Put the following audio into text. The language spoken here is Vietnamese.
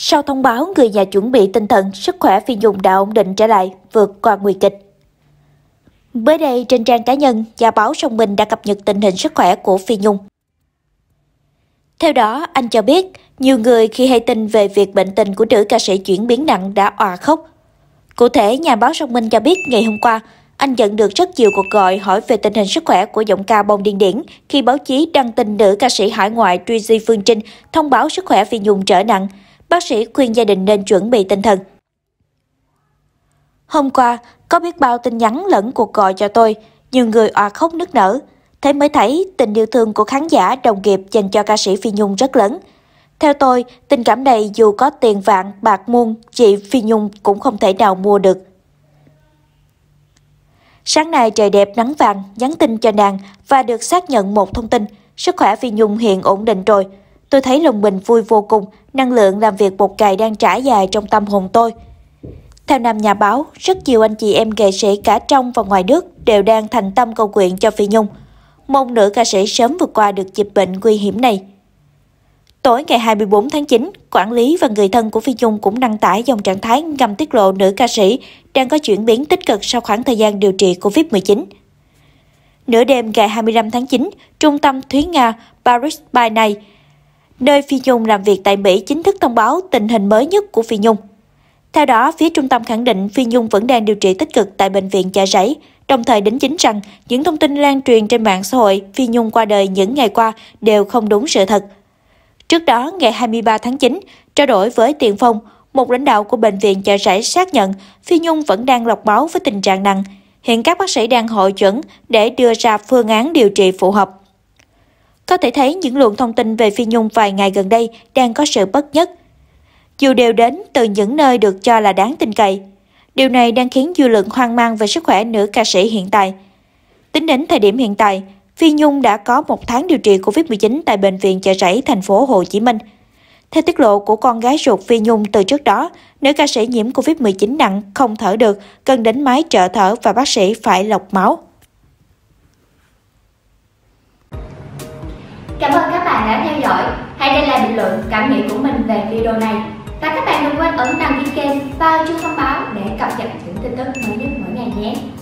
Sau thông báo người nhà chuẩn bị tinh thần, sức khỏe Phi Nhung đã ổn định trở lại, vượt qua nguy kịch. Mới đây, trên trang cá nhân, nhà báo Song Minh đã cập nhật tình hình sức khỏe của Phi Nhung. Theo đó, anh cho biết, nhiều người khi hay tin về việc bệnh tình của nữ ca sĩ chuyển biến nặng đã òa khóc. Cụ thể, nhà báo Song Minh cho biết ngày hôm qua, anh nhận được rất nhiều cuộc gọi hỏi về tình hình sức khỏe của giọng ca bông điên điển khi báo chí đăng tin nữ ca sĩ hải ngoại Truy Di Phương Trinh thông báo sức khỏe Phi Nhung trở nặng – bác sĩ khuyên gia đình nên chuẩn bị tinh thần. Hôm qua, có biết bao tin nhắn lẫn cuộc gọi cho tôi, nhiều người òa khóc nức nở. Thế mới thấy tình yêu thương của khán giả đồng nghiệp dành cho ca sĩ Phi Nhung rất lớn. Theo tôi, tình cảm này dù có tiền vạn, bạc muôn, chị Phi Nhung cũng không thể nào mua được. Sáng nay trời đẹp nắng vàng, nhắn tin cho nàng và được xác nhận một thông tin, sức khỏe Phi Nhung hiện ổn định rồi. Tôi thấy lòng mình vui vô cùng, năng lượng làm việc một ngày đang trải dài trong tâm hồn tôi. Theo nam nhà báo, rất nhiều anh chị em nghệ sĩ cả trong và ngoài nước đều đang thành tâm cầu nguyện cho Phi Nhung. Mong nữ ca sĩ sớm vượt qua được dịch bệnh nguy hiểm này. Tối ngày 24 tháng 9, quản lý và người thân của Phi Nhung cũng đăng tải dòng trạng thái ngầm tiết lộ nữ ca sĩ đang có chuyển biến tích cực sau khoảng thời gian điều trị COVID-19. Nửa đêm ngày 25 tháng 9, trung tâm Thúy Nga Paris by Night nơi Phi Nhung làm việc tại Mỹ chính thức thông báo tình hình mới nhất của Phi Nhung. Theo đó, phía trung tâm khẳng định Phi Nhung vẫn đang điều trị tích cực tại bệnh viện Chợ Rẫy, đồng thời đính chính rằng những thông tin lan truyền trên mạng xã hội Phi Nhung qua đời những ngày qua đều không đúng sự thật. Trước đó, ngày 23 tháng 9, trao đổi với Tiền Phong, một lãnh đạo của bệnh viện Chợ Rẫy xác nhận Phi Nhung vẫn đang lọc máu với tình trạng nặng. Hiện các bác sĩ đang hội chuẩn để đưa ra phương án điều trị phù hợp. Có thể thấy những luồng thông tin về Phi Nhung vài ngày gần đây đang có sự bất nhất. Dù đều đến từ những nơi được cho là đáng tin cậy, điều này đang khiến dư luận hoang mang về sức khỏe nữ ca sĩ hiện tại. Tính đến thời điểm hiện tại, Phi Nhung đã có một tháng điều trị COVID-19 tại Bệnh viện Chợ Rẫy, thành phố Hồ Chí Minh. Theo tiết lộ của con gái ruột Phi Nhung từ trước đó, nữ ca sĩ nhiễm COVID-19 nặng, không thở được, cần đến máy trợ thở và bác sĩ phải lọc máu. dõi, hãy để lại bình luận cảm nghĩ của mình về video này. Và các bạn đừng quên ấn đăng ký kênh và chuông thông báo để cập nhật những tin tức mới nhất mỗi ngày nhé.